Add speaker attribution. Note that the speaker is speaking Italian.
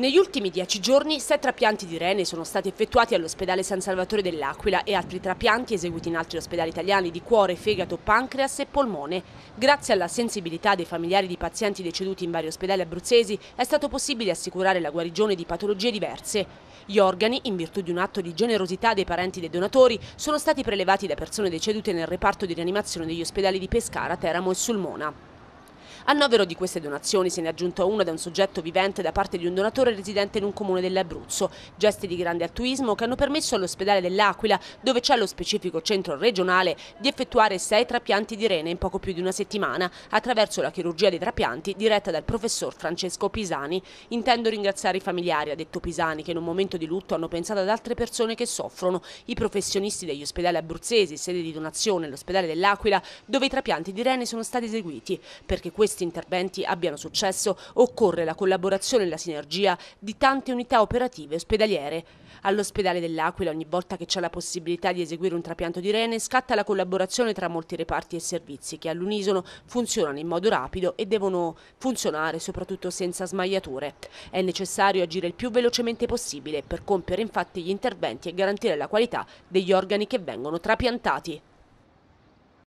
Speaker 1: Negli ultimi dieci giorni sei trapianti di rene sono stati effettuati all'ospedale San Salvatore dell'Aquila e altri trapianti eseguiti in altri ospedali italiani di cuore, fegato, pancreas e polmone. Grazie alla sensibilità dei familiari di pazienti deceduti in vari ospedali abruzzesi è stato possibile assicurare la guarigione di patologie diverse. Gli organi, in virtù di un atto di generosità dei parenti dei donatori, sono stati prelevati da persone decedute nel reparto di rianimazione degli ospedali di Pescara, Teramo e Sulmona. Al novero di queste donazioni se ne è aggiunta una da un soggetto vivente da parte di un donatore residente in un comune dell'Abruzzo. Gesti di grande altruismo che hanno permesso all'ospedale dell'Aquila, dove c'è lo specifico centro regionale, di effettuare sei trapianti di rene in poco più di una settimana attraverso la chirurgia dei trapianti diretta dal professor Francesco Pisani. Intendo ringraziare i familiari, ha detto Pisani, che in un momento di lutto hanno pensato ad altre persone che soffrono, i professionisti degli ospedali abruzzesi, sede di donazione, l'ospedale dell'Aquila, dove i trapianti di rene sono stati eseguiti, perché questi interventi abbiano successo occorre la collaborazione e la sinergia di tante unità operative ospedaliere. All'ospedale dell'Aquila ogni volta che c'è la possibilità di eseguire un trapianto di rene scatta la collaborazione tra molti reparti e servizi che all'unisono funzionano in modo rapido e devono funzionare soprattutto senza smagliature. È necessario agire il più velocemente possibile per compiere infatti gli interventi e garantire la qualità degli organi che vengono trapiantati.